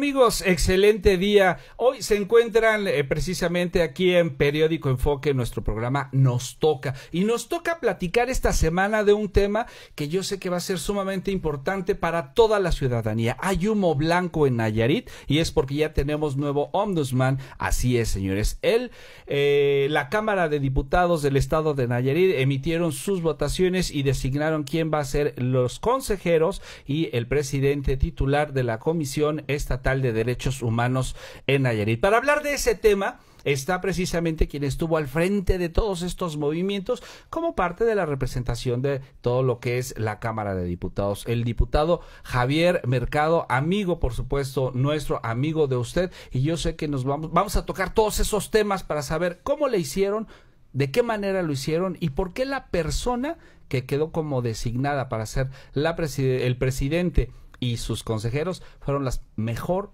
amigos, excelente día. Hoy se encuentran eh, precisamente aquí en Periódico Enfoque, nuestro programa Nos Toca. Y nos toca platicar esta semana de un tema que yo sé que va a ser sumamente importante para toda la ciudadanía. Hay humo blanco en Nayarit y es porque ya tenemos nuevo ombudsman. Así es, señores. Él, eh, la Cámara de Diputados del Estado de Nayarit emitieron sus votaciones y designaron quién va a ser los consejeros y el presidente titular de la Comisión Estatal de Derechos Humanos en Nayarit. Para hablar de ese tema, está precisamente quien estuvo al frente de todos estos movimientos como parte de la representación de todo lo que es la Cámara de Diputados. El diputado Javier Mercado, amigo, por supuesto, nuestro amigo de usted, y yo sé que nos vamos, vamos a tocar todos esos temas para saber cómo le hicieron, de qué manera lo hicieron y por qué la persona que quedó como designada para ser la el presidente y sus consejeros fueron las mejor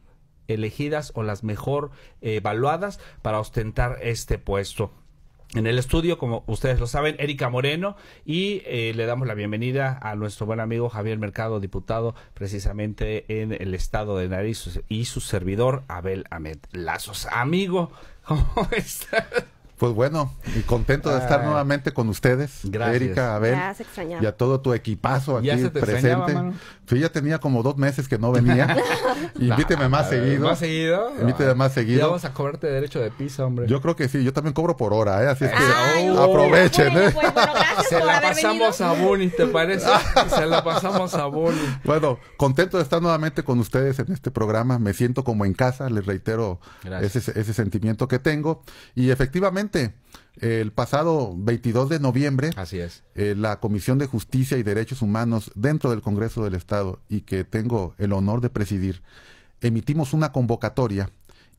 elegidas o las mejor eh, evaluadas para ostentar este puesto. En el estudio, como ustedes lo saben, Erika Moreno y eh, le damos la bienvenida a nuestro buen amigo Javier Mercado, diputado precisamente en el estado de Nariz y su servidor Abel Ahmed Lazos. Amigo, ¿cómo estás? Pues bueno, y contento de estar nuevamente con ustedes. Gracias. Erika, Abel, y a todo tu equipazo aquí presente. ya tenía como dos meses que no venía. Invíteme más ah, eh, seguido. ¿Más seguido? Invíteme más seguido. Ya vamos a cobrarte derecho de piso, hombre. Yo creo que sí, yo también cobro por hora, ¿eh? Así es que aprovechen, ¿eh? se la pasamos a Bunny, ¿te parece? se la pasamos a Boni. Bueno, contento de estar nuevamente con ustedes en este programa. Me siento como en casa, les reitero ese sentimiento que tengo. Y efectivamente, el pasado 22 de noviembre, Así es. Eh, la Comisión de Justicia y Derechos Humanos dentro del Congreso del Estado y que tengo el honor de presidir, emitimos una convocatoria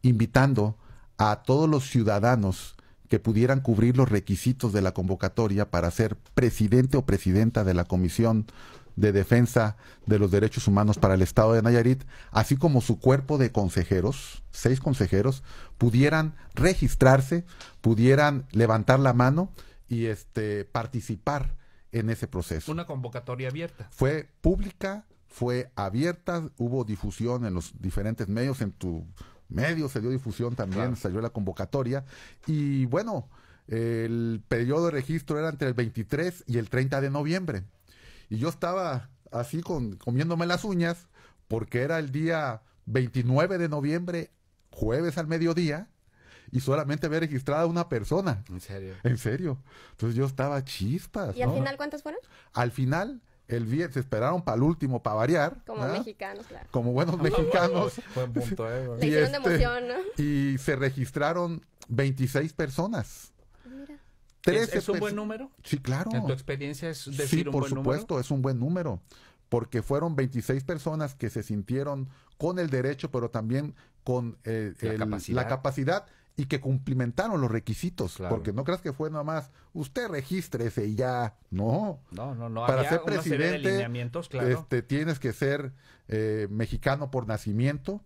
invitando a todos los ciudadanos que pudieran cubrir los requisitos de la convocatoria para ser presidente o presidenta de la Comisión de Defensa de los Derechos Humanos para el Estado de Nayarit, así como su cuerpo de consejeros, seis consejeros, pudieran registrarse, pudieran levantar la mano y este, participar en ese proceso. Una convocatoria abierta. Fue pública, fue abierta, hubo difusión en los diferentes medios, en tu medio se dio difusión también, salió la convocatoria y bueno, el periodo de registro era entre el 23 y el 30 de noviembre. Y yo estaba así con, comiéndome las uñas porque era el día 29 de noviembre, jueves al mediodía, y solamente había registrada una persona. En serio. En serio. Entonces yo estaba chispas. ¿Y al final cuántas fueron? Al final el viernes, se esperaron para el último, para variar. Como mexicanos, claro. Como buenos mexicanos. punto, y, este, emoción, y se registraron 26 personas. ¿Es, un buen número? Sí, claro. ¿En tu experiencia es decir sí, por supuesto, es un buen número, porque fueron 26 personas que se sintieron con el derecho, pero también con eh, la, capacidad. y que cumplimentaron los requisitos, porque no creas que fue nada más, usted regístrese y ya, no. No, no, no. Para ser presidente, este, tienes que ser eh, mexicano por nacimiento,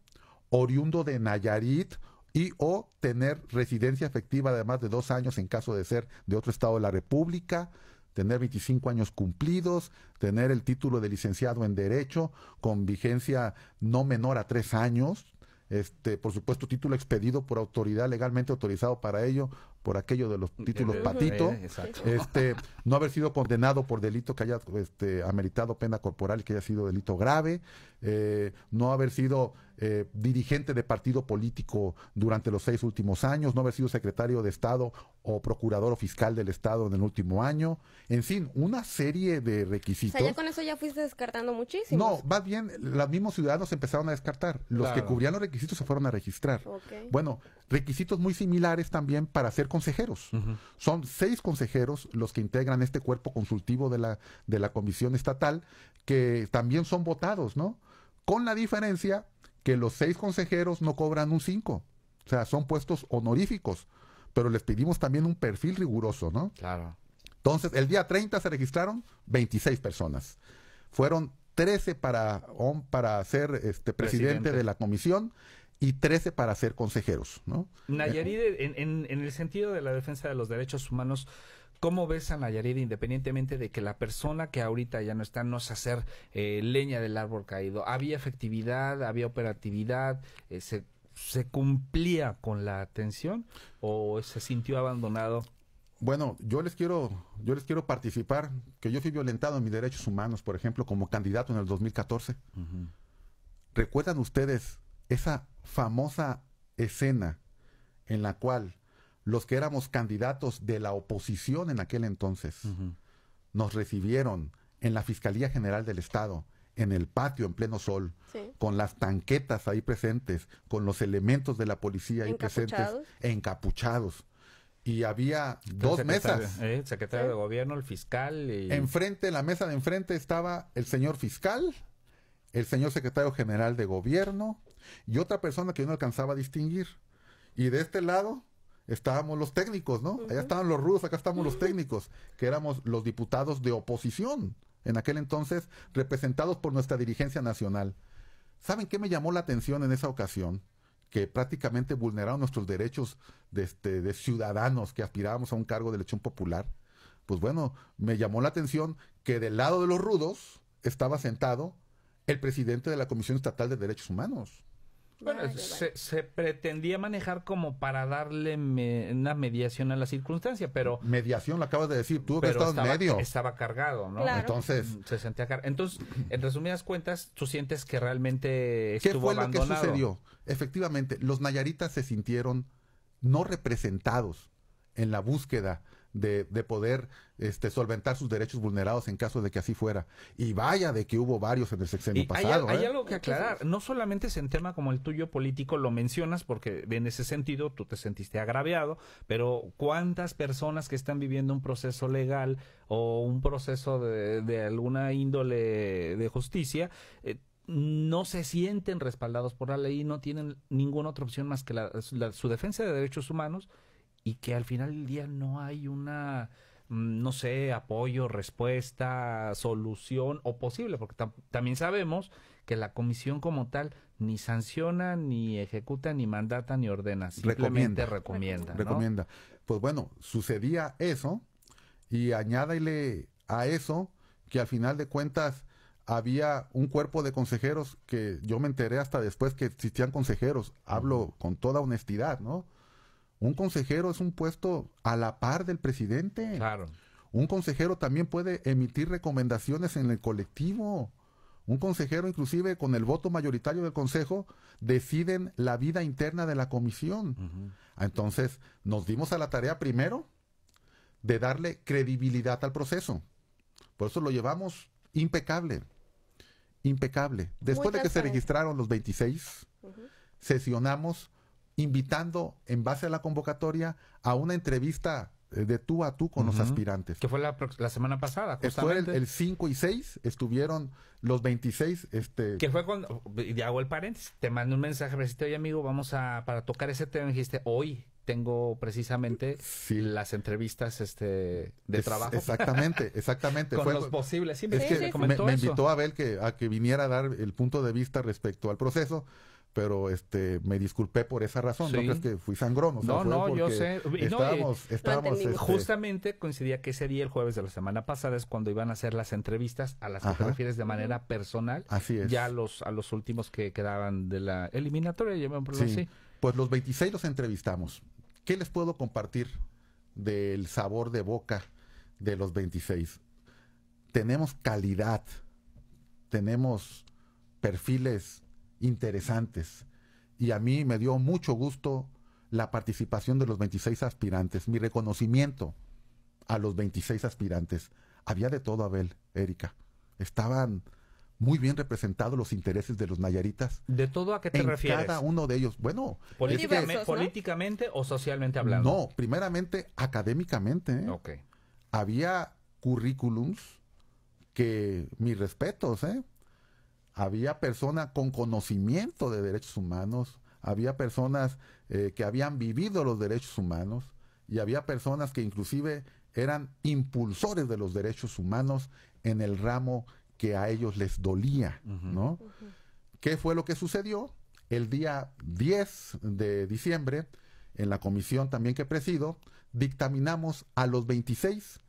oriundo de Nayarit, y o tener residencia efectiva de más de dos años en caso de ser de otro estado de la República, tener 25 años cumplidos, tener el título de licenciado en Derecho con vigencia no menor a tres años, este, por supuesto, título expedido por autoridad legalmente autorizado para ello, por aquello de los títulos patito, eh, este, no haber sido condenado por delito que haya este, ameritado pena corporal que haya sido delito grave, eh, no haber sido eh, dirigente de partido político durante los seis últimos años, no haber sido secretario de Estado o procurador o fiscal del Estado en el último año, en fin, una serie de requisitos. O sea, ya con eso ya fuiste descartando muchísimo. No, más bien, los mismos ciudadanos empezaron a descartar, los que cubrían los requisitos se fueron a registrar. Bueno, requisitos muy similares también para ser consejeros. Son seis consejeros los que integran este cuerpo consultivo de la, de la Comisión Estatal, que también son votados, ¿no? Con la diferencia que los seis consejeros no cobran un cinco. o sea, son puestos honoríficos, pero les pedimos también un perfil riguroso, ¿no? Claro. Entonces, el día 30 se registraron 26 personas. Fueron 13 para, para ser este, presidente de la comisión y 13 para ser consejeros. ¿no? Nayarit, en, el sentido de la defensa de los derechos humanos, ¿Cómo ves a Nayarit independientemente de que la persona que ahorita ya no está no es hacer eh, leña del árbol caído? ¿Había efectividad? ¿Había operatividad? Eh, ¿se, cumplía con la atención o se sintió abandonado? Bueno, yo les quiero, yo les quiero participar, que yo fui violentado en mis derechos humanos, por ejemplo, como candidato en el 2014. ¿Recuerdan ustedes esa famosa escena en la cual los que éramos candidatos de la oposición en aquel entonces nos recibieron en la Fiscalía General del Estado, en el patio en pleno sol, con las tanquetas ahí presentes, con los elementos de la policía ahí presentes, encapuchados. Y había dos mesas. Eh, el secretario de gobierno, el fiscal. Y... Enfrente, en la mesa de enfrente estaba el señor fiscal, el señor secretario general de gobierno, y otra persona que yo no alcanzaba a distinguir. Y de este lado estábamos los técnicos, ¿no? Allá estaban los rudos, acá estamos los técnicos, que éramos los diputados de oposición, en aquel entonces representados por nuestra dirigencia nacional. ¿Saben qué me llamó la atención en esa ocasión? que prácticamente vulneraron nuestros derechos de, este, de ciudadanos que aspirábamos a un cargo de elección popular, pues bueno, me llamó la atención que del lado de los rudos estaba sentado el presidente de la Comisión Estatal de Derechos Humanos. Bueno, se, pretendía manejar como para darle una mediación a la circunstancia, pero... Mediación, lo acabas de decir, tú que estabas estaba, medio. Estaba cargado, ¿no? Entonces... Mm, se sentía cargado. Entonces, en resumidas cuentas, tú sientes que realmente estuvo ¿Qué fue lo que sucedió? Efectivamente, los nayaritas se sintieron no representados en la búsqueda de, poder este, solventar sus derechos vulnerados en caso de que así fuera. Y vaya de que hubo varios en el sexenio pasado. Hay, ¿eh? algo que aclarar, no solamente es en tema como el tuyo político, lo mencionas porque en ese sentido tú te sentiste agraviado, pero ¿cuántas personas que están viviendo un proceso legal o un proceso de, alguna índole de justicia? Eh, no se sienten respaldados por la ley, y no tienen ninguna otra opción más que su defensa de derechos humanos y que al final del día no hay una, mm, no sé, apoyo, respuesta, solución o posible, porque también sabemos que la comisión como tal ni sanciona, ni ejecuta, ni mandata, ni ordena, simplemente recomienda. Recomienda. recomienda. Pues bueno, sucedía eso y añádale a eso que al final de cuentas había un cuerpo de consejeros que yo me enteré hasta después que existían consejeros, hablo con toda honestidad, ¿no? Un consejero es un puesto a la par del presidente. Claro. Un consejero también puede emitir recomendaciones en el colectivo. Un consejero, inclusive con el voto mayoritario del consejo, deciden la vida interna de la comisión. Entonces, nos dimos a la tarea primero de darle credibilidad al proceso. Por eso lo llevamos impecable. Impecable. Después de que se registraron los 26, sesionamos invitando en base a la convocatoria a una entrevista eh, de tú a tú con los aspirantes. Que fue la, semana pasada. Eh, fue el 5 y 6, estuvieron los 26. Este... Que fue cuando, y hago el paréntesis, te mando un mensaje, me amigo, vamos a, para tocar ese tema, dijiste, hoy tengo precisamente las entrevistas este de trabajo. Exactamente, exactamente. con los posibles, sí, me, invitó a Abel que, a que viniera a dar el punto de vista respecto al proceso pero este me disculpé por esa razón, no crees que fui sangrón, no, no, yo sé, estábamos, este justamente coincidía que ese día el jueves de la semana pasada es cuando iban a hacer las entrevistas a las que te refieres de manera personal, así es. ya a los a los últimos que quedaban de la eliminatoria, llamémoslo Pues los 26 los entrevistamos. ¿Qué les puedo compartir del sabor de boca de los 26? Tenemos calidad, tenemos perfiles interesantes. Y a mí me dio mucho gusto la participación de los 26 aspirantes, mi reconocimiento a los 26 aspirantes. Había de todo, Abel, Erika. Estaban muy bien representados los intereses de los nayaritas. ¿De todo a qué te refieres? Cada uno de ellos. Bueno, políticamente o socialmente hablando. No, primeramente académicamente. ¿eh? Había currículums que mis respetos, ¿eh? había personas con conocimiento de derechos humanos, había personas eh, que habían vivido los derechos humanos y había personas que inclusive eran impulsores de los derechos humanos en el ramo que a ellos les dolía, ¿no? ¿Qué fue lo que sucedió? El día 10 de diciembre, en la comisión también que presido, dictaminamos a los 26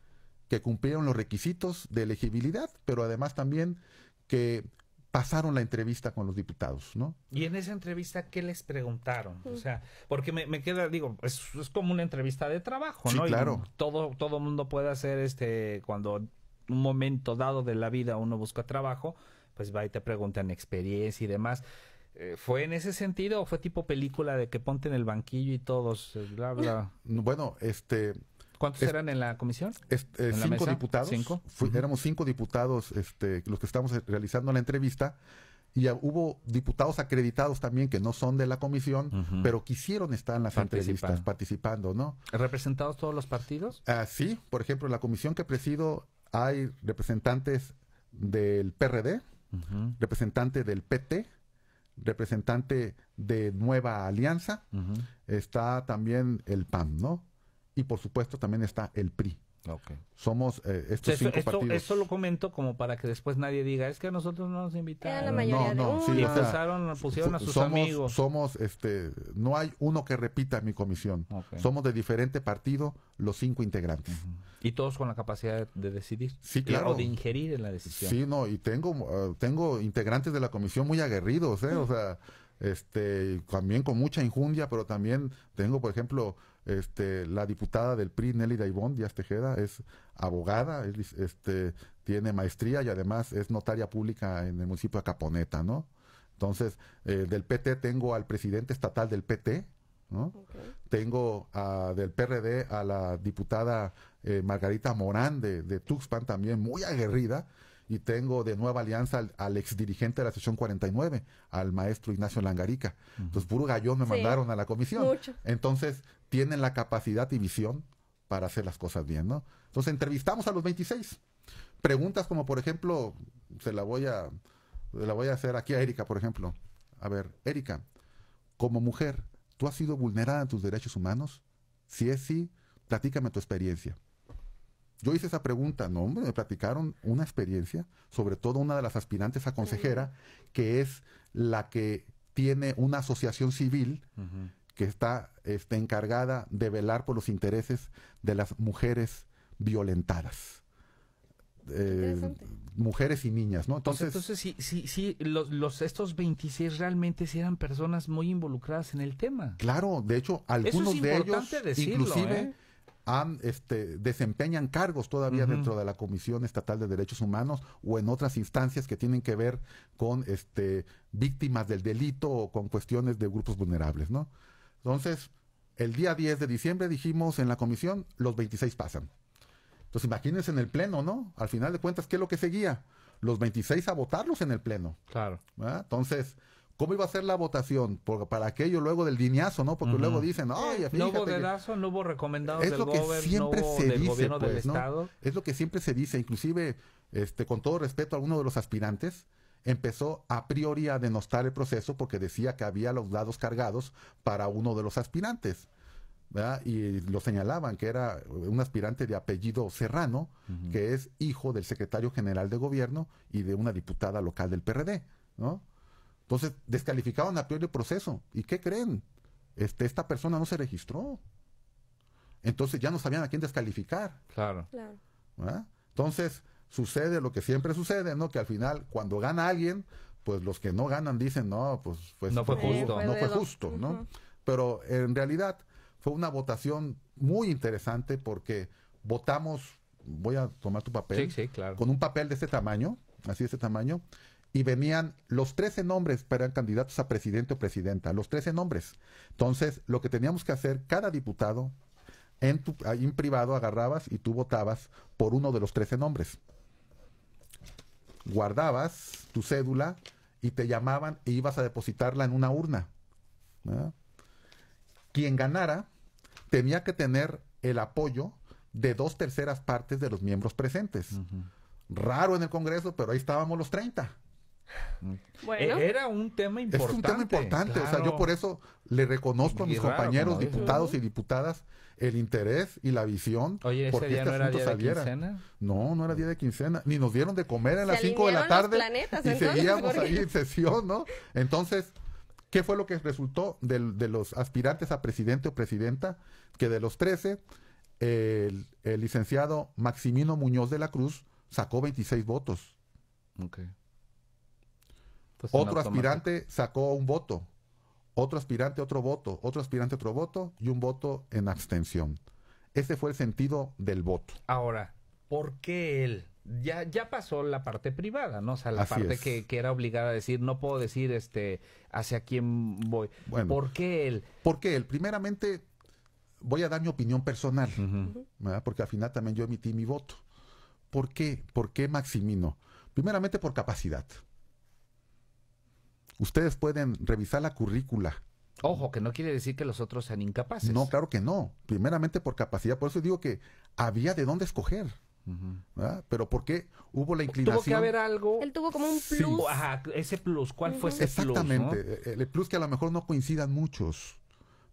que cumplieron los requisitos de elegibilidad, pero además también que pasaron la entrevista con los diputados, ¿no? Y en esa entrevista, ¿qué les preguntaron? O sea, porque me, queda, digo, es, como una entrevista de trabajo, sí, ¿no? claro. todo, todo mundo puede hacer este, cuando un momento dado de la vida uno busca trabajo, pues va y te preguntan experiencia y demás. Eh, ¿Fue en ese sentido o fue tipo película de que ponte en el banquillo y todos, eh, bla, bla? Bueno, este, ¿Cuántos eran en la comisión? Eh, cinco diputados. Éramos cinco diputados este, los que estamos eh, realizando la entrevista. Y hubo diputados acreditados también que no son de la comisión, pero quisieron estar en las entrevistas participando, ¿no? ¿Representados todos los partidos? Ah, sí, por ejemplo, en la comisión que presido hay representantes del PRD, representante del PT, representante de Nueva Alianza, está también el PAN, ¿no? y por supuesto también está el PRI. Okay. Somos eh, estos cinco esto, Eso lo comento como para que después nadie diga, es que nosotros no nos invitaron. La mayoría no, no, y pusieron a sus amigos. Somos, este, no hay uno que repita mi comisión. Somos de diferente partido los cinco integrantes. Y todos con la capacidad de decidir. Sí, claro. o de ingerir en la decisión. Sí, no, y tengo, eh, tengo integrantes de la comisión muy aguerridos, ¿eh? O sea, este, también con mucha injundia, pero también tengo, por ejemplo, este, la diputada del PRI, Nelly Daivón Díaz Tejeda, es abogada, este, tiene maestría y además es notaria pública en el municipio de Caponeta, ¿no? Entonces, eh, del PT tengo al presidente estatal del PT, Tengo a, del PRD a la diputada eh, Margarita Morán de, Tuxpan también, muy aguerrida, y tengo de nueva alianza al, ex dirigente de la sesión 49, al maestro Ignacio Langarica. Entonces, puro me mandaron a la comisión. Entonces, tienen la capacidad y visión para hacer las cosas bien, ¿no? Entonces entrevistamos a los 26. Preguntas como, por ejemplo, se la voy a, la voy a hacer aquí a Erika, por ejemplo. A ver, Erika, como mujer, ¿tú has sido vulnerada en tus derechos humanos? Si es sí, platícame tu experiencia. Yo hice esa pregunta, no, hombre, me platicaron una experiencia, sobre todo una de las aspirantes a consejera, mm. que es la que tiene una asociación civil que está este, encargada de velar por los intereses de las mujeres violentadas. Eh, mujeres y niñas, ¿no? Entonces, entonces sí, sí, sí, los, estos 26 realmente eran personas muy involucradas en el tema. Claro, de hecho, algunos de ellos inclusive ¿eh? han, este, desempeñan cargos todavía dentro de la Comisión Estatal de Derechos Humanos o en otras instancias que tienen que ver con este, víctimas del delito o con cuestiones de grupos vulnerables, ¿no? Entonces, el día 10 de diciembre dijimos en la comisión, los 26 pasan. Entonces, imagínense en el pleno, ¿no? Al final de cuentas, ¿qué es lo que seguía? Los 26 a votarlos en el pleno. Claro. Entonces, ¿Cómo iba a ser la votación para aquello luego del Dineazo, no? Porque luego dicen, ay, eh, fíjate No hubo dedazo, no hubo recomendado es del, lo que siempre no hubo se del dice, gobierno del pues, Es lo que siempre se dice, inclusive, este, con todo respeto a uno de los aspirantes, empezó a priori a denostar el proceso porque decía que había los dados cargados para uno de los aspirantes. Y lo señalaban que era un aspirante de apellido Serrano, que es hijo del secretario general de gobierno y de una diputada local del PRD. ¿no? Entonces, descalificaban a priori el proceso. ¿Y qué creen? Este, esta persona no se registró. Entonces ya no sabían a quién descalificar. Claro. claro. Entonces, sucede lo que siempre sucede, ¿no? Que al final, cuando gana alguien, pues los que no ganan dicen, no, pues, pues no fue justo. No fue justo, ¿no? Pero en realidad fue una votación muy interesante porque votamos, voy a tomar tu papel, con un papel de este tamaño, así de este tamaño, y venían los 13 nombres para candidatos a presidente o presidenta, los 13 nombres. Entonces, lo que teníamos que hacer, cada diputado, en, tu, en privado agarrabas y tú votabas por uno de los 13 nombres guardabas tu cédula y te llamaban e ibas a depositarla en una urna. Quien ganara tenía que tener el apoyo de dos terceras partes de los miembros presentes. Raro en el Congreso, pero ahí estábamos los 30. Mm. E-, bueno. Era un tema importante. Es un tema importante. O sea, yo por eso le reconozco a mis compañeros diputados y diputadas el interés y la visión. Oye, ¿ese día este no era día de quincena? No, no era día de quincena. Ni nos dieron de comer a las 5 de la tarde. y seguíamos ahí en sesión, ¿no? Entonces, ¿qué fue lo que resultó de, los aspirantes a presidente o presidenta? Que de los 13, el, licenciado Maximino Muñoz de la Cruz sacó 26 votos. Pues Otro aspirante sacó un voto otro aspirante, otro voto, otro aspirante, otro voto y un voto en abstención. Ese fue el sentido del voto. Ahora, ¿por qué él? Ya, ya pasó la parte privada, ¿no? O sea, la parte que, era obligada a decir, no puedo decir este hacia quién voy. ¿Por qué él? ¿Por qué él? Primeramente, voy a dar mi opinión personal, porque al final también yo emití mi voto. ¿Por qué? ¿Por qué Maximino? Primeramente por capacidad. Ustedes pueden revisar la currícula. Ojo, que no quiere decir que los otros sean incapaces. No, claro que no. Primeramente por capacidad. Por eso digo que había de dónde escoger. Pero ¿por qué hubo la inclinación? Tuvo que haber algo. Él tuvo como un plus. ese plus, ¿cuál fue ese plus? Exactamente. El plus que a lo mejor no coincidan muchos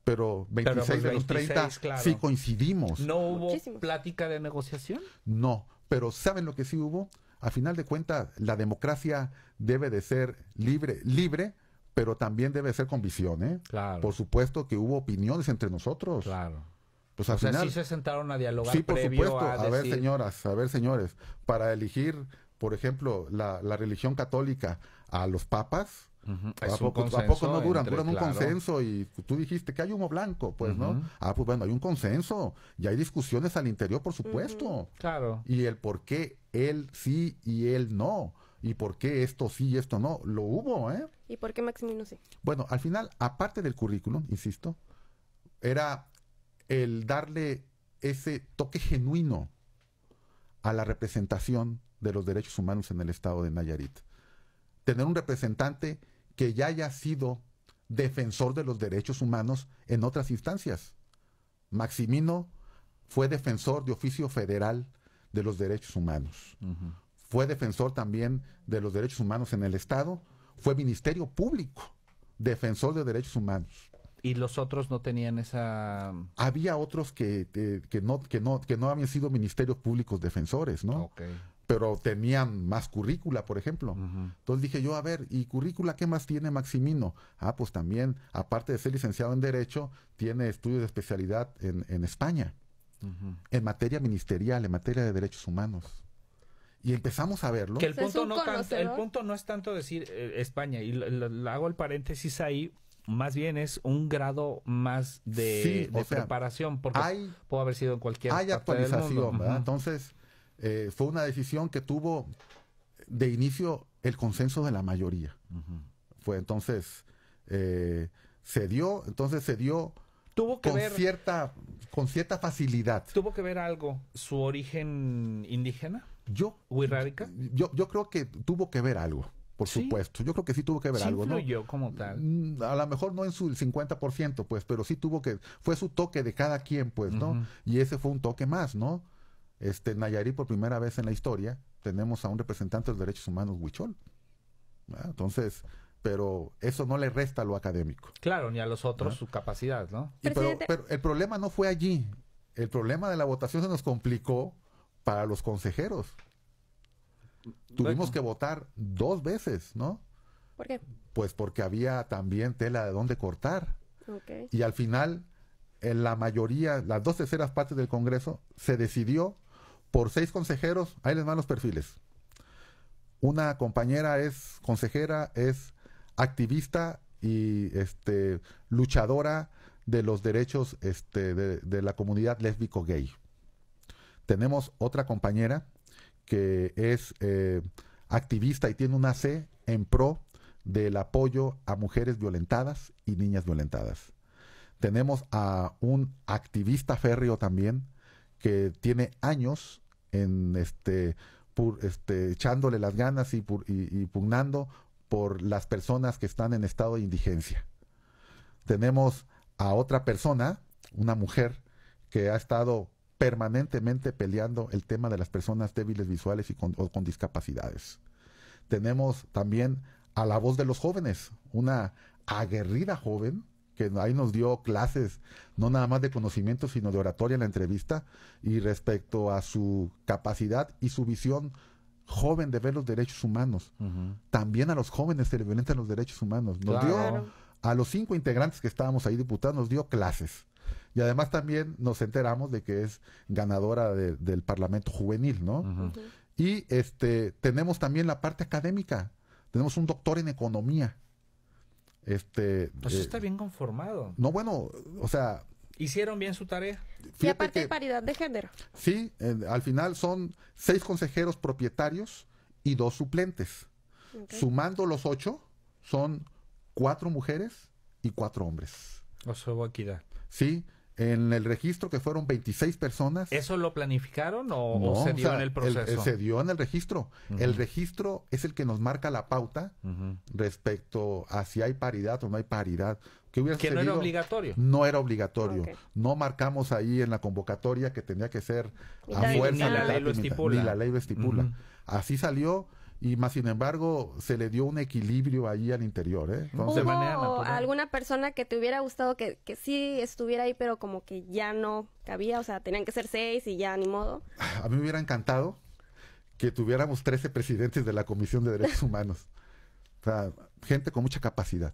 pero 26 de los 30 sí coincidimos. ¿No hubo plática de negociación? No, pero ¿saben lo que sí hubo? a final de cuentas, la democracia debe de ser libre, libre, pero también debe ser con visión, ¿eh? Por supuesto que hubo opiniones entre nosotros. Claro. Pues al sí se sentaron a dialogar. Sí, por supuesto. A, ver, señoras, a ver, señores, para elegir por ejemplo, la, religión católica a los papas, ¿A, poco, no duran? duran un consenso y tú dijiste que hay humo blanco, pues, ¿no? Ah, pues bueno, hay un consenso y hay discusiones al interior, por supuesto. Claro. Y el por qué él sí y él no. Y por qué esto sí y esto no. Lo hubo, ¿eh? ¿Y por qué Maximino sí? Bueno, al final, aparte del currículum, insisto, era el darle ese toque genuino a la representación de los derechos humanos en el estado de Nayarit. Tener un representante que ya haya sido defensor de los derechos humanos en otras instancias. Maximino fue defensor de oficio federal de los derechos humanos. Fue defensor también de los derechos humanos en el Estado. Fue Ministerio Público, defensor de derechos humanos. ¿Y los otros no tenían esa...? Um? Había otros que, eh, que, no, que, no, que no habían sido ministerios públicos defensores, ¿no? pero tenían más currícula, por ejemplo. Entonces dije yo, a ver, ¿y currícula qué más tiene Maximino? Ah, pues también, aparte de ser licenciado en Derecho, tiene estudios de especialidad en, España, en materia ministerial, en materia de derechos humanos. Y empezamos a verlo. Que el, punto no, es tanto decir eh, España, y le hago el paréntesis ahí, más bien es un grado más de, preparación, porque puede haber sido en cualquier Hay parte actualización, del mundo. ¿verdad? Entonces, eh, fue una decisión que tuvo de inicio el consenso de la mayoría. Fue entonces, eh, se dio, entonces se dio tuvo que con ver, cierta con cierta facilidad. ¿Tuvo que ver algo su origen indígena? Yo, yo, yo creo que tuvo que ver algo. Por supuesto, yo creo que sí tuvo que ver algo, no yo como tal. Mm, a lo mejor no en su 50%, pues, pero sí tuvo que, fue su toque de cada quien, pues, ¿no? Y ese fue un toque más, ¿no? Este, Nayarit, por primera vez en la historia, tenemos a un representante de los derechos humanos, Huichol. Entonces, pero eso no le resta a lo académico. Claro, ni a los otros su capacidad, ¿no? pero, el problema no fue allí. El problema de la votación se nos complicó para los consejeros. Tuvimos que votar dos veces, ¿no? ¿Por qué? Pues porque había también tela de dónde cortar. Y al final, en la mayoría, las dos terceras partes del Congreso, se decidió por seis consejeros, ahí les van los perfiles. Una compañera es consejera, es activista y este, luchadora de los derechos este, de, la comunidad lésbico-gay. Tenemos otra compañera que es eh, activista y tiene una C en pro del apoyo a mujeres violentadas y niñas violentadas. Tenemos a un activista férreo también que tiene años este, este, echándole las ganas y, pugnando por las personas que están en estado de indigencia. Tenemos a otra persona, una mujer, que ha estado permanentemente peleando el tema de las personas débiles visuales y o con discapacidades. Tenemos también a la voz de los jóvenes, una aguerrida joven que ahí nos dio clases, no nada más de conocimiento, sino de oratoria en la entrevista, y respecto a su capacidad y su visión joven de ver los derechos humanos. También a los jóvenes se violentes violentan los derechos humanos. Nos dio, a los cinco integrantes que estábamos ahí diputados, nos dio clases. Y además también nos enteramos de que es ganadora del Parlamento Juvenil, ¿no? Y este, tenemos también la parte académica. Tenemos un doctor en economía este, pues eh, está bien conformado. No, bueno, o sea... Hicieron bien su tarea. Y aparte paridad de género. Sí, al final son seis consejeros propietarios y dos suplentes. Sumando los ocho, son cuatro mujeres y cuatro hombres. O equidad. Sí, en el registro que fueron 26 personas. ¿Eso lo planificaron o, se dio en el proceso? se dio en el registro. El registro es el que nos marca la pauta respecto a si hay paridad o no hay paridad. Que, hubiera no era obligatorio. No era obligatorio. No marcamos ahí en la convocatoria que tenía que ser a fuerza. Ni la, ley lo estipula. Así salió y más sin embargo se le dio un equilibrio ahí al interior. ¿eh? ¿Hubo alguna persona que te hubiera gustado que, que sí estuviera ahí, pero como que ya no cabía? O sea, tenían que ser seis y ya ni modo. A mí me hubiera encantado que tuviéramos 13 presidentes de la Comisión de Derechos Humanos. O sea, gente con mucha capacidad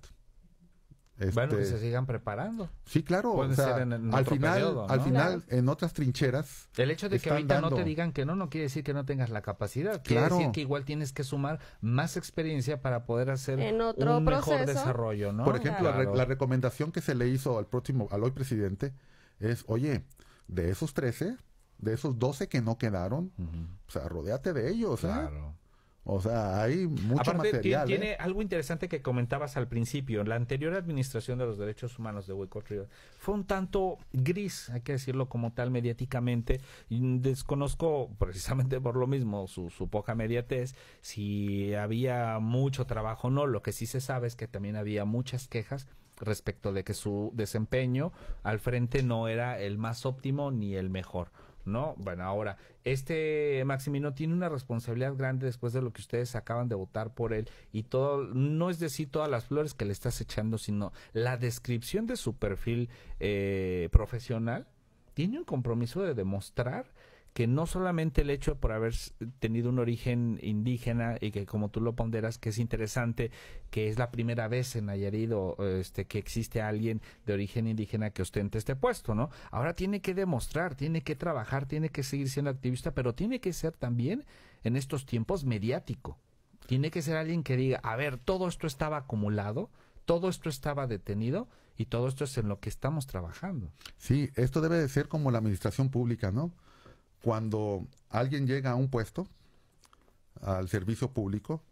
bueno, que se este, sigan preparando. Sí, claro. O sea, en, al final, al final en otras trincheras. El hecho de que ahorita no te digan que no, no quiere decir que no tengas la capacidad. Quiere claro. decir que igual tienes que sumar más experiencia para poder hacer un mejor desarrollo, ¿no? Por ejemplo, la, recomendación que se le hizo al próximo, al hoy presidente, es, oye, de esos 13, de esos 12 que no quedaron, o sea, rodéate de ellos, ¿eh? Claro. O sea, hay mucho Aparte, Tiene, ¿eh? algo interesante que comentabas al principio. La anterior administración de los derechos humanos de Hueco Río fue un tanto gris, hay que decirlo como tal, mediáticamente. Desconozco, precisamente por lo mismo, su, su poca mediatez, si había mucho trabajo o no. Lo que sí se sabe es que también había muchas quejas respecto de que su desempeño al frente no era el más óptimo ni el mejor. ¿no? Bueno, ahora, este Maximino tiene una responsabilidad grande después de lo que ustedes acaban de votar por él y todo, no es decir todas las flores que le estás echando, sino la descripción de su perfil eh, profesional tiene un compromiso de demostrar que no solamente el hecho por haber tenido un origen indígena y que como tú lo ponderas que es interesante que es la primera vez en Nayarit este que existe alguien de origen indígena que ostente este puesto, ¿no? Ahora tiene que demostrar, tiene que trabajar, tiene que seguir siendo activista, pero tiene que ser también en estos tiempos mediático. Tiene que ser alguien que diga, a ver, todo esto estaba acumulado, todo esto estaba detenido y todo esto es en lo que estamos trabajando. Sí, esto debe de ser como la administración pública, ¿no? cuando alguien llega a un puesto, al servicio público,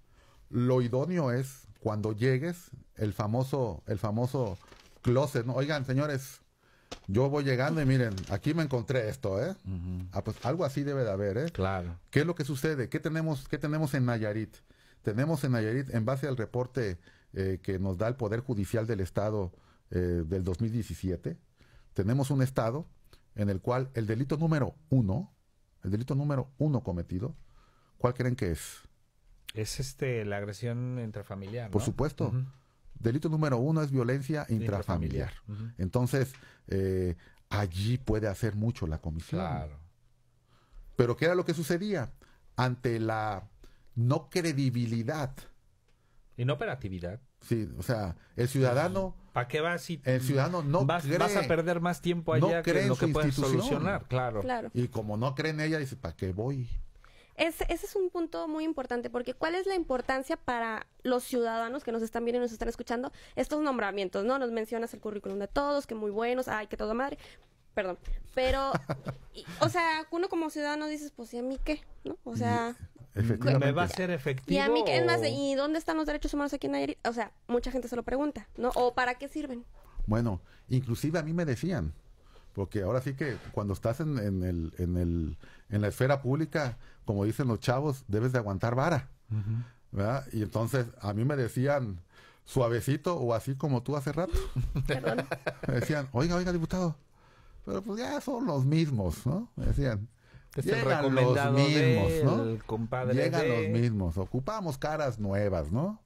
lo idóneo es cuando llegues, el famoso, el famoso closet, ¿no? Oigan, señores, yo voy llegando y miren, aquí me encontré esto, ¿eh? Ah, pues algo así debe de haber, ¿eh? Claro. ¿Qué es lo que sucede? ¿Qué tenemos, qué tenemos en Nayarit? Tenemos en Nayarit, en base al reporte eh, que nos da el Poder Judicial del Estado eh, del 2017, tenemos un Estado en el cual el delito número uno el delito número uno cometido, ¿cuál creen que es? Es este la agresión intrafamiliar. Por supuesto. Delito número uno es violencia intrafamiliar. Entonces, eh, allí puede hacer mucho la comisión. Claro. Pero ¿qué era lo que sucedía? Ante la no credibilidad. Inoperatividad. Sí, o sea, el ciudadano. ¿Para qué vas si el ciudadano no vas, vas a perder más tiempo allá que lo que puedes solucionar, claro. claro. Y como no cree en ella, dice, ¿para qué voy? Ese, ese es un punto muy importante, porque ¿cuál es la importancia para los ciudadanos que nos están viendo y nos están escuchando? Estos nombramientos, ¿no? Nos mencionas el currículum de todos, que muy buenos, ay, que todo madre, perdón. Pero, o sea, uno como ciudadano dices, pues, ¿y a mí qué? ¿No? O sea... Efectivamente. Me va a ser efectivo. Y a mí, ¿y dónde están los derechos humanos aquí en Nayarit? O sea, mucha gente se lo pregunta, ¿no? ¿O para qué sirven? Bueno, inclusive a mí me decían, porque ahora sí que cuando estás en, el, en, el, en la esfera pública, como dicen los chavos, debes de aguantar vara. ¿verdad? Y entonces a mí me decían suavecito o así como tú hace rato. me decían, oiga, oiga, diputado, pero pues ya son los mismos, ¿no? Me decían, Llegan los mismos, ¿no? Llegan los mismos. Ocupamos caras nuevas, ¿no?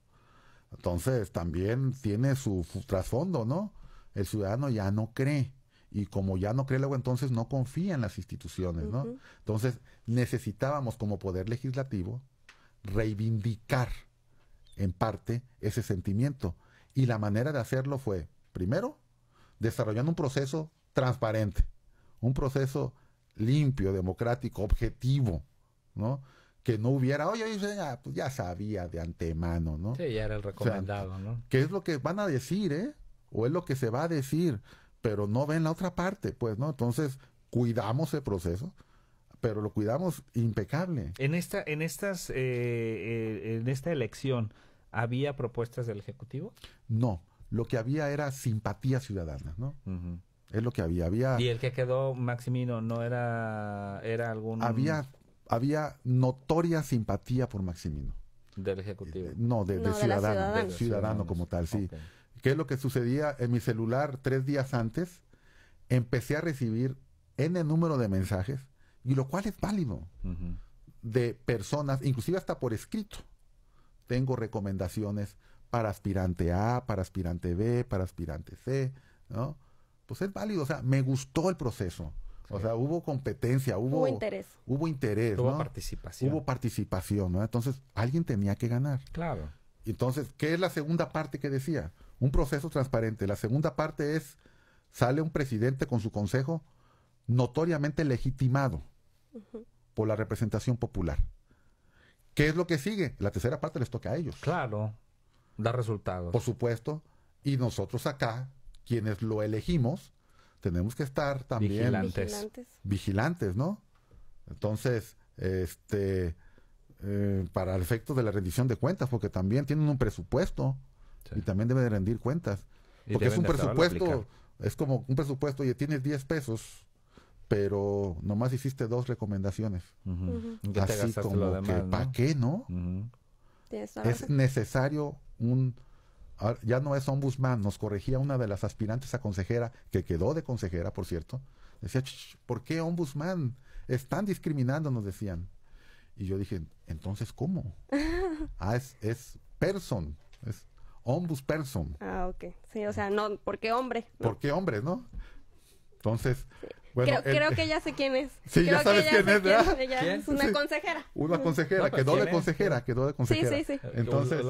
Entonces también tiene su, trasfondo, ¿no? El ciudadano ya no cree. Y como ya no cree, luego entonces no confía en las instituciones, ¿no? Entonces necesitábamos como poder legislativo reivindicar en parte ese sentimiento. Y la manera de hacerlo fue, primero, desarrollando un proceso transparente, un proceso limpio, democrático, objetivo, ¿no? Que no hubiera, oye, ah, pues ya, sabía de antemano, ¿no? Sí, ya era el recomendado, ¿no? Que es lo que van a decir, ¿eh? O es lo que se va a decir, pero no ven la otra parte, pues, ¿no? Entonces, cuidamos el proceso pero lo cuidamos impecable. En esta, en estas, eh, eh, en esta elección, ¿había propuestas del Ejecutivo? No, lo que había era simpatía ciudadana, ¿no? Es lo que había. había y el que quedó Maximino no era, era algún... Había, había notoria simpatía por Maximino. Del Ejecutivo. No, de, ciudadano, ciudadano como tal, sí. ¿Qué es lo que sucedía? En mi celular, tres días antes, empecé a recibir N número de mensajes, y lo cual es válido, de personas, inclusive hasta por escrito. Tengo recomendaciones para aspirante A, para aspirante B, para aspirante C, ¿no? pues es válido. O sea, me gustó el proceso. O sea, hubo competencia, hubo, hubo interés. Hubo interés. Hubo participación. Hubo participación, ¿no? Entonces, alguien tenía que ganar. Claro. Entonces, ¿qué es la segunda parte que decía? Un proceso transparente. La segunda parte es, sale un presidente con su consejo notoriamente legitimado por la representación popular. ¿Qué es lo que sigue? La tercera parte les toca a ellos. Claro, da resultados. Por supuesto. Y nosotros acá quienes lo elegimos, tenemos que estar también vigilantes, vigilantes ¿no? Entonces, este, eh, para el efecto de la rendición de cuentas, porque también tienen un presupuesto y también deben de rendir cuentas. porque es un presupuesto, es como un presupuesto, y tienes 10 pesos, pero nomás hiciste dos recomendaciones. Así como que, ¿para qué, no? Es necesario un ya no es ombudsman, nos corregía una de las aspirantes a consejera, que quedó de consejera, por cierto. Decía, ¿por qué ombudsman? Están discriminando, nos decían. Y yo dije, entonces, ¿cómo? ah, es, es person, es person. Ah, ok. Sí, o sea, no, ¿por qué hombre? ¿Por qué hombre, no? Entonces, creo, que ya sé quién es. Sí, ya sabes quién es, ¿verdad? ella Es una consejera. Una consejera, quedó de consejera, quedó de consejera. Sí, sí, sí. Entonces,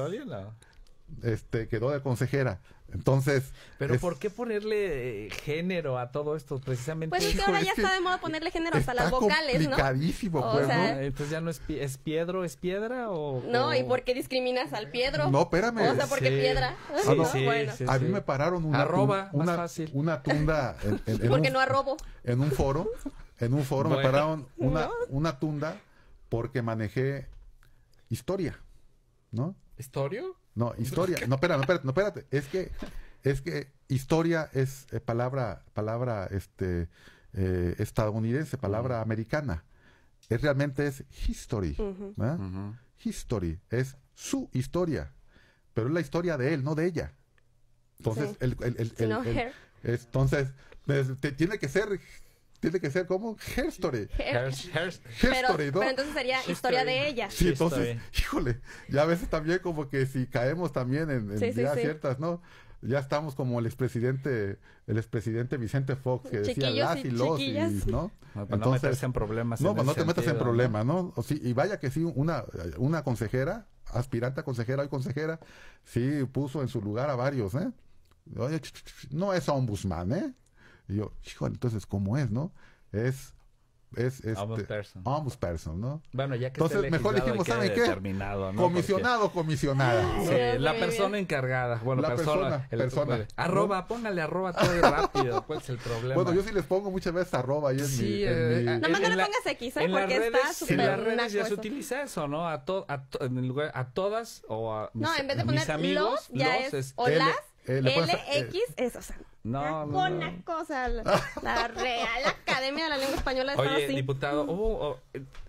este, quedó de consejera. Entonces. Pero ¿por qué ponerle eh, género a todo esto precisamente? Pues es que ahora ya está de moda ponerle género hasta las vocales, ¿no? Complicadísimo, pues, Entonces ya no es, es piedro, es piedra o. No, ¿y por qué discriminas al piedro? No, espérame. O piedra. a mí me pararon una. fácil. una tunda. En, en, porque un, no arrobo. En un foro. En un foro me pararon una, una tunda porque manejé historia, ¿no? ¿Historia? No, historia. No, espérate, no, espérate. Es que, es que historia es eh, palabra, palabra este, eh, estadounidense, palabra americana. Es realmente es history. History. Es su historia. Pero es la historia de él, no de ella. Entonces, entonces, pues, te, tiene que ser tiene que ser como Herstory. Pero entonces sería historia de ella. Sí, entonces, híjole, ya a veces también como que si caemos también en, en ciertas, ¿no? Ya estamos como el expresidente, el expresidente Vicente Fox que decía las y, los, ¿no? Para no meterse en problemas. No, para pues no te metas en problemas, ¿no? O sí, y vaya que sí, una, una consejera, aspirante a consejera Hoy consejera, sí puso en su lugar a varios, ¿eh? no es ombudsman, ¿eh? Y yo, hijo, entonces, ¿cómo es, no? Es es, este, person. almost person. ¿no? Bueno, ya que Entonces, mejor dijimos, ¿saben qué? ¿no? Comisionado, comisionada. Sí, la persona encargada. Bueno, la persona. arroba, póngale arroba todo rápido. ¿Cuál es el problema? Bueno, yo sí les pongo muchas veces arroba. Y es eh, mi, eh, mi... Nomás no pongas X, Porque redes, está súper. En las redes ya se utiliza eso, ¿no? A, a, en lugar, a todas o a mis, No, en vez de poner los, ya es, o las eh, LX eh, es, o sea, no, cosa. La, Real Academia de la Lengua Española de Oye, diputado, oh, oh,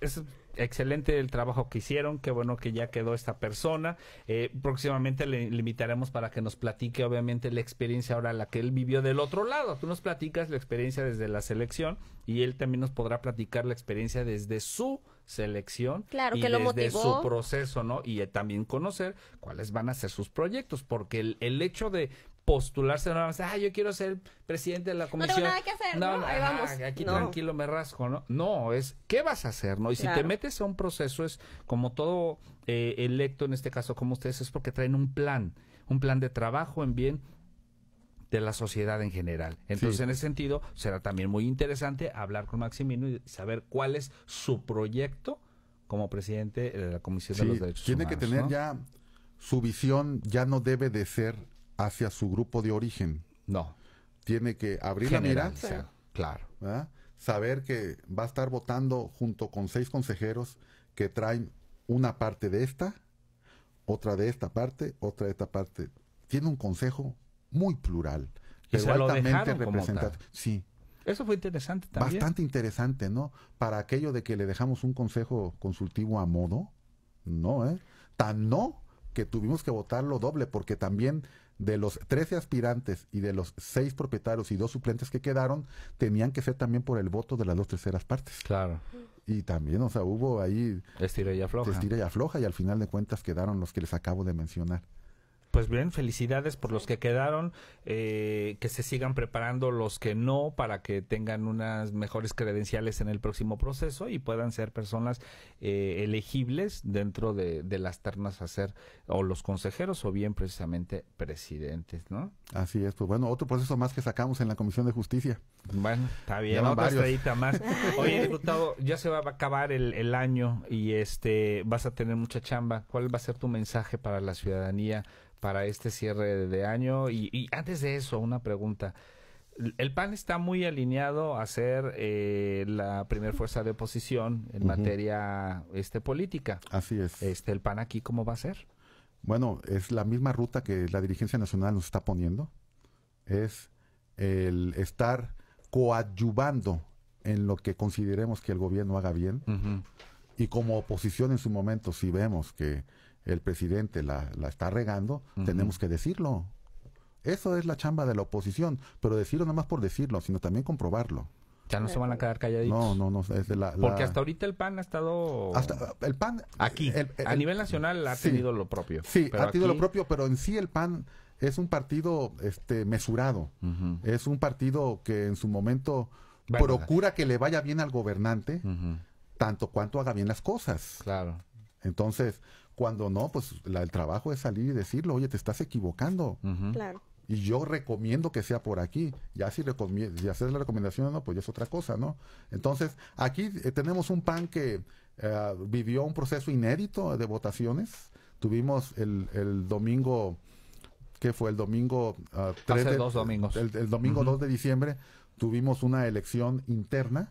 es excelente el trabajo que hicieron, qué bueno que ya quedó esta persona. Eh, próximamente le, le, invitaremos para que nos platique, obviamente, la experiencia ahora la que él vivió del otro lado. Tú nos platicas la experiencia desde la selección y él también nos podrá platicar la experiencia desde su selección claro, que desde su proceso, ¿no? Y eh, también conocer cuáles van a ser sus proyectos, porque el, el hecho de postularse no más, ah, yo quiero ser presidente de la comisión. No tengo nada que hacer, no, aquí tranquilo me rasco, ¿no? No, es, ¿qué vas a hacer, no? Y si te metes a un proceso, es como todo eh, electo, en este caso como ustedes, es porque traen un plan, un plan de trabajo en bien de la sociedad en general. Entonces, en ese sentido, será también muy interesante hablar con Maximino y saber cuál es su proyecto como presidente de la Comisión de los Derechos tiene Humanos. Tiene que tener ya su visión, ya no debe de ser hacia su grupo de origen. No. Tiene que abrir la mirada. Claro. Saber que va a estar votando junto con seis consejeros que traen una parte de esta, otra de esta parte, otra de esta parte. Tiene un consejo muy plural, pero altamente Sí. Eso fue interesante también. Bastante interesante, ¿no? Para aquello de que le dejamos un consejo consultivo a modo, no, ¿eh? Tan no que tuvimos que votarlo doble, porque también de los 13 aspirantes y de los 6 propietarios y dos suplentes que quedaron, tenían que ser también por el voto de las dos terceras partes. Claro. Y también, o sea, hubo ahí... Estira y afloja. Estira y afloja y al final de cuentas quedaron los que les acabo de mencionar. Pues bien, felicidades por los que quedaron, eh, que se sigan preparando los que no para que tengan unas mejores credenciales en el próximo proceso y puedan ser personas eh, elegibles dentro de, las ternas a ser o los consejeros o bien precisamente presidentes, ¿no? Así es, pues bueno, otro proceso más que sacamos en la Comisión de Justicia. Bueno, está bien, otra más. Oye, diputado, ya se va a acabar el, el año y este vas a tener mucha chamba. ¿Cuál va a ser tu mensaje para la ciudadanía? para este cierre de año. Y, antes de eso, una pregunta. El PAN está muy alineado a ser eh, la primer fuerza de oposición en materia este, política. Así es. Este, ¿El PAN aquí cómo va a ser? Bueno, es la misma ruta que la dirigencia nacional nos está poniendo. Es el estar coadyuvando en lo que consideremos que el gobierno haga bien. Y como oposición en su momento, si vemos que el presidente la, está regando, tenemos que decirlo. Eso es la chamba de la oposición, pero decirlo no más por decirlo, sino también comprobarlo. Ya no se van a quedar calladitos. No, no, no. Porque hasta ahorita el PAN ha estado... Hasta el PAN... Aquí, a nivel nacional ha tenido lo propio. Sí, ha tenido lo propio, pero en sí el PAN es un partido este, mesurado. Es un partido que en su momento procura que le vaya bien al gobernante, tanto cuanto haga bien las cosas. Claro. Entonces, cuando no, pues el trabajo es salir y decirlo, oye, te estás equivocando. Y yo recomiendo que sea por aquí. Ya si, haces la recomendación no, pues ya es otra cosa, ¿no? Entonces, aquí eh, tenemos un PAN que eh, vivió un proceso inédito de votaciones. Tuvimos el, domingo, ¿qué fue el domingo... Uh, Hace dos domingos. El, domingo 2 de diciembre tuvimos una elección interna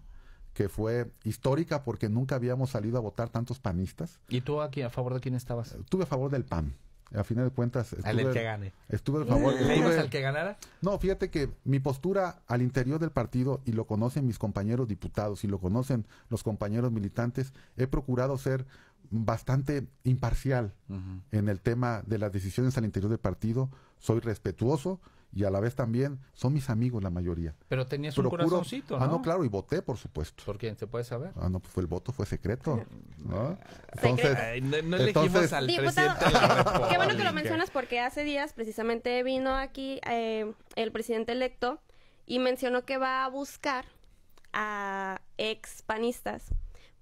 que fue histórica porque nunca habíamos salido a votar tantos panistas. ¿Y tú aquí a favor de quién estabas? Estuve a favor del PAN. A final de cuentas, estuve, que gane. Estuve a favor. que ganara? No, fíjate que mi postura al interior del partido, y lo conocen mis compañeros diputados, y lo conocen los compañeros militantes, he procurado ser bastante imparcial en el tema de las decisiones al interior del partido. Soy respetuoso, y a la vez también son mis amigos la mayoría. Pero tenías un corazoncito, ah, ¿no? Ah, no, claro, y voté, por supuesto. ¿Por quién? ¿Se puede saber? Ah, no, pues el voto fue secreto. ¿no? Entonces, no, al Diputado, Qué bueno que lo mencionas porque hace días precisamente vino aquí eh, el presidente electo y mencionó que va a buscar a ex panistas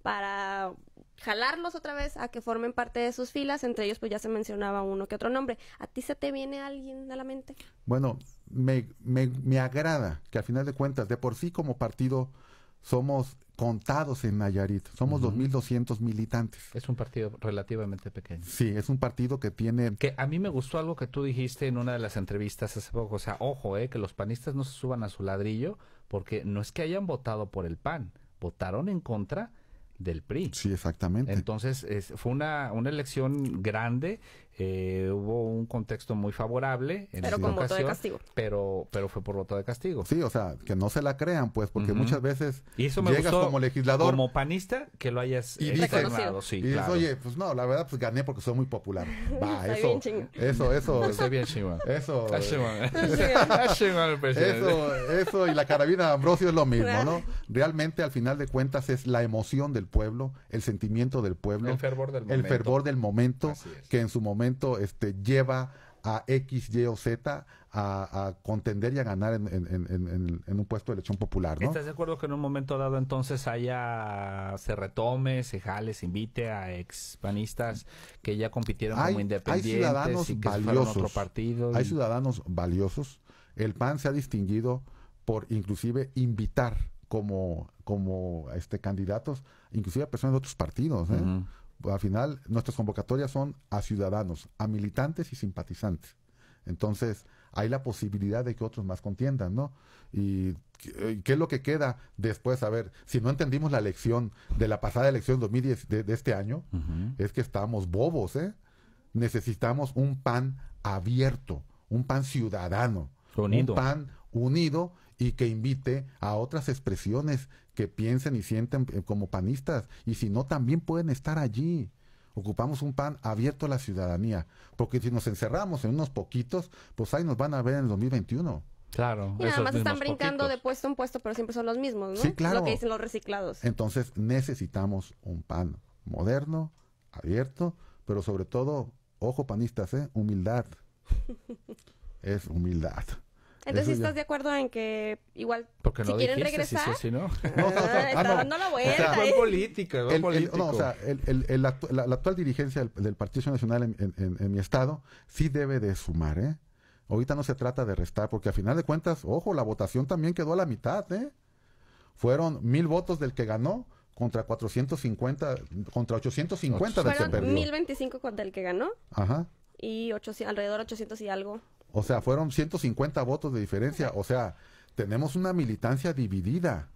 para jalarlos otra vez a que formen parte de sus filas, entre ellos pues ya se mencionaba uno que otro nombre. ¿A ti se te viene alguien a la mente? Bueno, me, agrada que al final de cuentas, de por sí como partido, somos contados en Nayarit, somos 2.200 militantes. Es un partido relativamente pequeño. Sí, es un partido que tiene... Que a mí me gustó algo que tú dijiste en una de las entrevistas hace poco, o sea, ojo, eh, que los panistas no se suban a su ladrillo, porque no es que hayan votado por el PAN, votaron en contra del PRI. Sí, exactamente. Entonces, fue una, una elección grande eh, hubo un contexto muy favorable en pero con voto de castigo. Pero, pero fue por voto de castigo. Sí, o sea, que no se la crean, pues, porque muchas veces llegas como legislador. Como panista, que lo hayas y eh, y oye, pues no, la verdad, pues gané porque soy muy popular. Va, eso, eso, eso, eso. Eh, bien Eso. eso, eso y la carabina de Ambrosio es lo mismo, ¿no? Realmente, al final de cuentas, es la emoción del pueblo, el sentimiento del pueblo. El fervor del momento, que en su momento este, lleva a X, Y o Z a, contender y a ganar en, un puesto de elección popular, ¿no? ¿Estás de acuerdo que en un momento dado entonces haya, se retome, se jale, se invite a ex panistas que ya compitieron como independientes? Hay ciudadanos y que valiosos. Otro partido Hay ciudadanos valiosos. El PAN se ha distinguido por inclusive invitar como, como este, candidatos, inclusive a personas de otros partidos. ¿eh? al final nuestras convocatorias son a ciudadanos, a militantes y simpatizantes. Entonces, hay la posibilidad de que otros más contiendan, ¿no? Y eh, qué es lo que queda después, a ver, si no entendimos la elección de la pasada elección 2010 de, este año, es que estamos bobos, ¿eh? Necesitamos un pan abierto, un pan ciudadano, un pan unido y que invite a otras expresiones que piensen y sienten eh, como panistas y si no también pueden estar allí. Ocupamos un pan abierto a la ciudadanía, porque si nos encerramos en unos poquitos, pues ahí nos van a ver en el 2021. Claro. Y además están brincando de puesto en puesto, pero siempre son los mismos, ¿no? Sí, claro. Lo que dicen los reciclados. Entonces necesitamos un pan moderno, abierto, pero sobre todo, ojo panistas, ¿eh? humildad. es humildad. Entonces, ¿estás de acuerdo en que igual si quieren regresar? Sí, ah, no. no, está ah, dando la vuelta. O sea, es política, político. no, o sea, el, la, la, actual dirigencia del, del Partido Nacional en, mi estado sí debe de sumar, ¿eh? Ahorita no se trata de restar, porque a final de cuentas, ojo, la votación también quedó a la mitad, ¿eh? Fueron mil votos del que ganó, contra 450, contra 850 del que perdió. 1025 contra el que ganó. Ajá. Y alrededor 800 y algo o sea, fueron 150 votos de diferencia. O sea, tenemos una militancia dividida.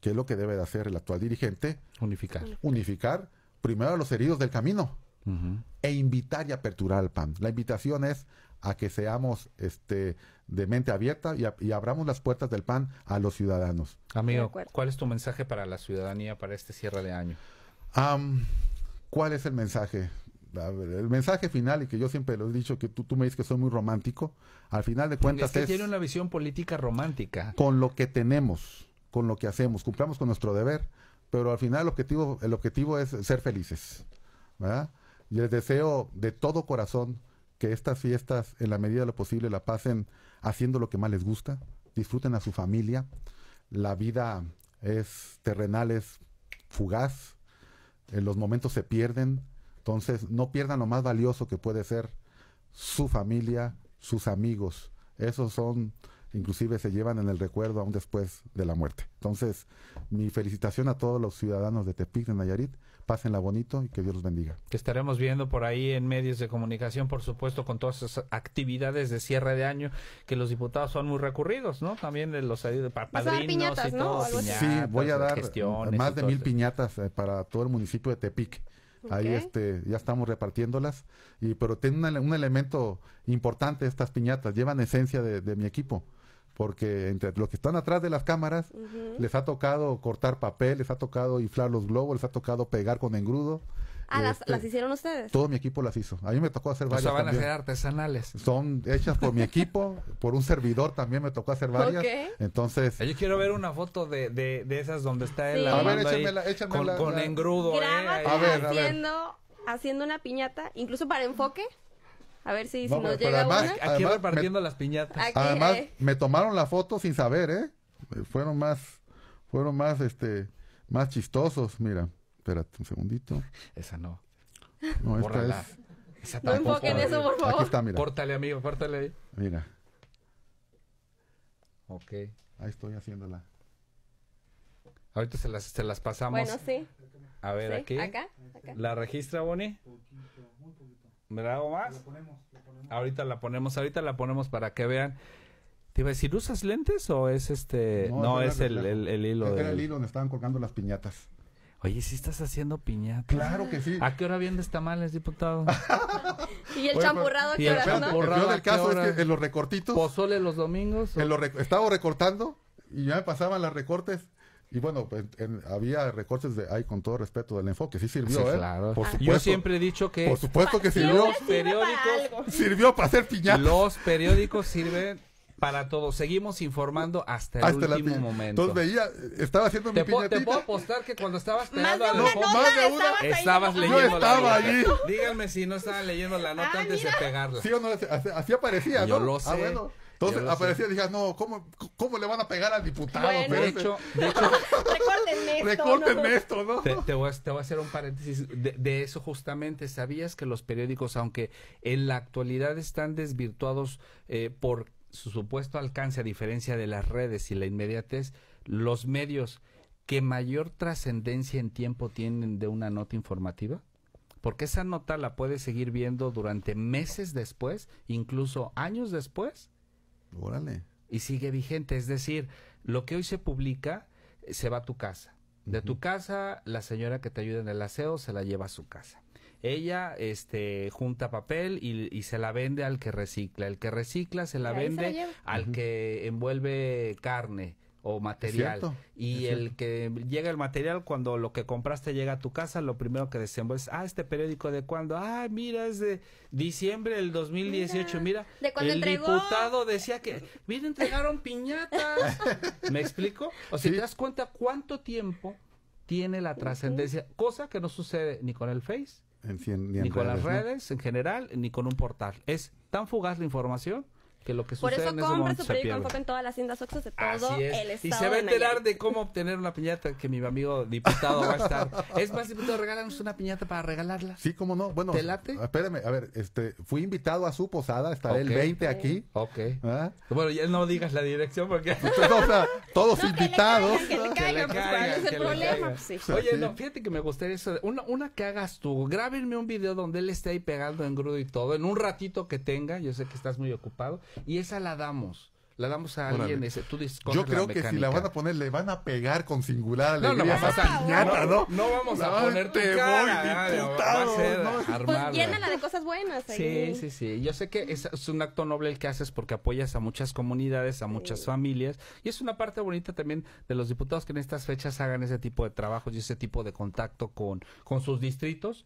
¿Qué es lo que debe de hacer el actual dirigente? Unificar. Unificar primero a los heridos del camino e invitar y aperturar al PAN. La invitación es a que seamos este de mente abierta y, abramos las puertas del PAN a los ciudadanos. Amigo, ¿cuál es tu mensaje para la ciudadanía para este cierre de año? ¿Cuál es el mensaje? el mensaje final, y que yo siempre lo he dicho, que tú, me dices que soy muy romántico, al final de cuentas es... Que tiene una visión política romántica. Con lo que tenemos, con lo que hacemos, cumplamos con nuestro deber, pero al final el objetivo, el objetivo es ser felices, Y les deseo de todo corazón que estas fiestas, en la medida de lo posible, la pasen haciendo lo que más les gusta, disfruten a su familia, la vida es terrenal, es fugaz, en los momentos se pierden, entonces, no pierdan lo más valioso que puede ser su familia, sus amigos. Esos son, inclusive se llevan en el recuerdo aún después de la muerte. Entonces, mi felicitación a todos los ciudadanos de Tepic, de Nayarit. Pásenla bonito y que Dios los bendiga. Que estaremos viendo por ahí en medios de comunicación, por supuesto, con todas esas actividades de cierre de año que los diputados son muy recurridos, ¿no? También de los eh, de padrinos y sí, voy a dar más de mil piñatas eh, para todo el municipio de Tepic. Ahí este, ya estamos repartiéndolas. Y, pero tiene un, elemento importante estas piñatas, llevan esencia de, mi equipo porque entre los que están atrás de las cámaras les ha tocado cortar papel, les ha tocado inflar los globos, les ha tocado pegar con engrudo, Ah, este, las, hicieron ustedes. Todo mi equipo las hizo. A mí me tocó hacer varias. O van a ser artesanales. Son hechas por mi equipo, por un servidor también me tocó hacer varias. Entonces. Eh, yo quiero ver una foto de, esas donde está el. A Con, engrudo. a ver, haciendo, haciendo una piñata, incluso para enfoque. A ver si, nos llega una. Aquí además, partiendo las piñatas. además, eh. me tomaron la foto sin saber, ¿eh? Fueron más, fueron más, este, más chistosos, mira. Espérate un segundito. Esa no. No, esta es. Esa No enfoquen eso, por Aquí favor. está, mira. Pórtale, amigo, pórtale ahí. Mira, Ok. ahí estoy haciéndola. Ahorita se las, se las pasamos. Bueno, sí. A ver, aquí. Acá, ¿La registra, Bonnie? ¿Me la hago más? Ahorita la ponemos, ahorita la ponemos para que vean. Te iba a decir, ¿usas lentes o es este? No, es el, el- hilo. Era el hilo donde estaban colgando las piñatas. Oye, si estás haciendo piñata. Claro que sí. ¿A qué hora vienes tamales, diputado? y el champurrado pues, a ¿qué hora? El, del caso es que en los recortitos. Pozole los domingos. En los estaba recortando y ya me pasaban las recortes. Y bueno, pues, había recortes de ahí con todo respeto del enfoque, sí sirvió, ¿eh? Claro. Ah. Yo siempre he dicho que por supuesto que sirvió. Los periódicos sirvió para hacer piñata. Los periódicos sirven para todos. Seguimos informando hasta el último momento. Entonces veía, estaba haciendo mi piñatita. Te puedo apostar que cuando estabas pegando a la más de una, estabas leyendo. No estaba allí. Díganme si no estaban leyendo la nota ah, antes de pegarla. Sí o no, así aparecía, ¿no? Ah, Yo lo sé. Ah, bueno. Entonces aparecía y dije, no, ¿cómo, ¿cómo, le van a pegar al diputado? de hecho, de hecho recórtenme esto. Recórtenme esto, ¿no? Te, voy a, hacer un paréntesis. De, de, eso justamente, ¿sabías que los periódicos, aunque en la actualidad están desvirtuados eh, por su supuesto alcance, a diferencia de las redes y la inmediatez, los medios que mayor trascendencia en tiempo tienen de una nota informativa? Porque esa nota la puedes seguir viendo durante meses después, incluso años después. Órale. Y sigue vigente, es decir, lo que hoy se publica eh, se va a tu casa. De tu casa, la señora que te ayuda en el aseo se la lleva a su casa. Ella este, junta papel y, se la vende al que recicla. El que recicla se la vende al que envuelve carne o material. y el que llega el material cuando lo que compraste llega a tu casa, lo primero que desembolsas, ah, este periódico de cuando, ah, mira, es de diciembre del 2018, mira, mira el diputado decía que, mira, entregaron piñatas. ¿Me explico? O sea, te das cuenta cuánto tiempo tiene la trascendencia, cosa que no sucede ni con el Face, ni, con las redes en general, ni con un portal. Es tan fugaz la información que lo que sucede Por eso compra su proyecto en todas las tiendas Oxxo de todo es. el estado. Y se va a enterar de, cómo obtener una piñata que mi amigo diputado va a estar. es más, diputado, regálanos una piñata para regalarla. Sí, cómo no. Bueno, ¿Te espérame, a ver, este, fui invitado a su posada, estaré el 20 aquí. Ok. ¿Ah? Bueno, ya no digas la dirección porque... o sea, todos invitados. Que le que le pues, es problema? Pues, Oye, no, fíjate que me gustaría eso. Una, una que hagas tú, grábenme un video donde él esté ahí pegando en grudo y todo, en un ratito que tenga, yo sé que estás muy ocupado, y esa la damos la damos a alguien. Ese, Yo creo que si la van a poner, le van a pegar con singular No, no, vamos a ponerte voy, diputado. Pues, pues llénala de cosas buenas. Ahí. Sí, sí, sí. Yo sé que es, un acto noble el que haces porque apoyas a muchas comunidades, a muchas familias. Y es una parte bonita también de los diputados que en estas fechas hagan ese tipo de trabajos y ese tipo de contacto con, con sus distritos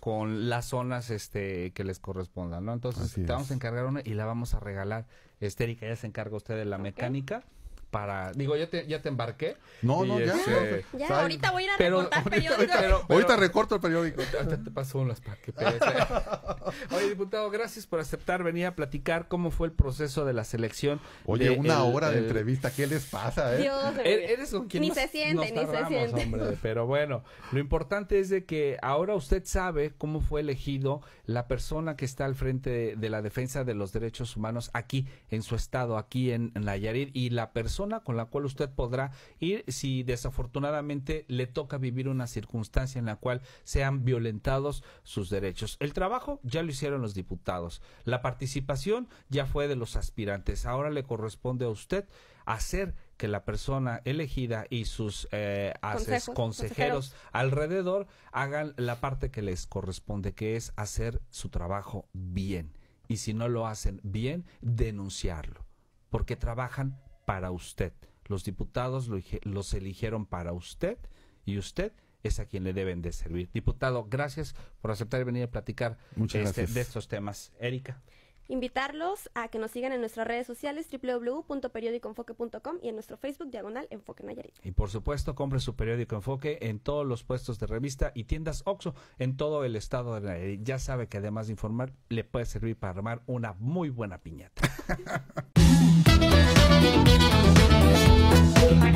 con las zonas este que les correspondan, ¿no? Entonces te vamos a encargar una y la vamos a regalar. Estérica ya se encarga usted de la mecánica para. Digo, ya te, ya te embarqué. No, no, ya. Este, ya, ahorita voy a ir a recortar ahorita, periódico. Pero, ahorita recorto el periódico. Ahorita te paso unas Oye, diputado, gracias por aceptar venir a platicar cómo fue el proceso de la selección. Oye, una hora de entrevista, ¿qué les pasa? Eh? Er, eres un quien ni se siente, ni se siente. Hombre, pero bueno, lo importante es de que ahora usted sabe cómo fue elegido la persona que está al frente de, la defensa de los derechos humanos aquí en su estado, aquí en, en Nayarit, y la persona con la cual usted podrá ir si desafortunadamente le toca vivir una circunstancia en la cual sean violentados sus derechos. El trabajo ya lo hicieron los diputados, la participación ya fue de los aspirantes, ahora le corresponde a usted hacer que la persona elegida y sus eh, consejeros, alrededor hagan la parte que les corresponde, que es hacer su trabajo bien. Y si no lo hacen bien, denunciarlo, porque trabajan para usted. Los diputados los eligieron para usted y usted es a quien le deben de servir. Diputado, gracias por aceptar y venir a platicar este, de estos temas. Erika. Invitarlos a que nos sigan en nuestras redes sociales www.periódicoenfoque.com y en nuestro Facebook diagonal Enfoque Nayarit. Y por supuesto, compre su periódico Enfoque en todos los puestos de revista y tiendas OXO en todo el estado de Nayarit. Ya sabe que además de informar, le puede servir para armar una muy buena piñata. Thank you.